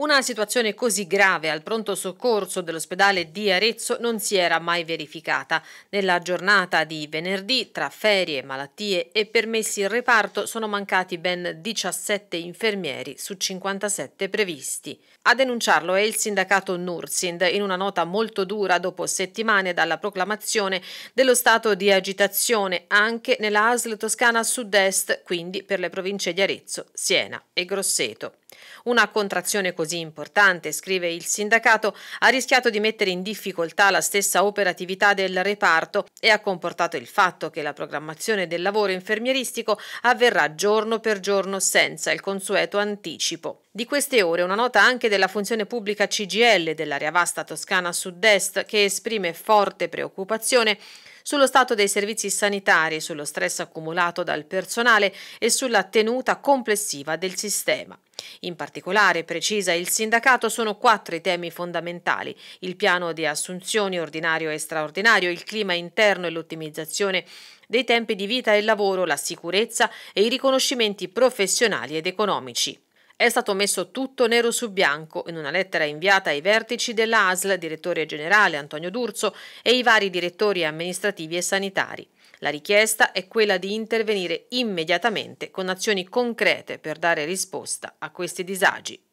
Una situazione così grave al pronto soccorso dell'ospedale di Arezzo non si era mai verificata. Nella giornata di venerdì, tra ferie, malattie e permessi in reparto, sono mancati ben 17 infermieri su 57 previsti. A denunciarlo è il sindacato Nursind in una nota molto dura dopo settimane dalla proclamazione dello stato di agitazione anche nella ASL Toscana Sud-Est, quindi per le province di Arezzo, Siena e Grosseto. Una contrazione così importante, scrive il sindacato, ha rischiato di mettere in difficoltà la stessa operatività del reparto e ha comportato il fatto che la programmazione del lavoro infermieristico avverrà giorno per giorno senza il consueto anticipo. Di queste ore una nota anche della funzione pubblica CGL dell'area vasta toscana sud-est che esprime forte preoccupazione sullo stato dei servizi sanitari, sullo stress accumulato dal personale e sulla tenuta complessiva del sistema. In particolare, precisa il sindacato, sono quattro i temi fondamentali, il piano di assunzioni ordinario e straordinario, il clima interno e l'ottimizzazione dei tempi di vita e lavoro, la sicurezza e i riconoscimenti professionali ed economici. È stato messo tutto nero su bianco in una lettera inviata ai vertici dell'ASL, direttore generale Antonio D'Urso e i vari direttori amministrativi e sanitari. La richiesta è quella di intervenire immediatamente con azioni concrete per dare risposta a questi disagi.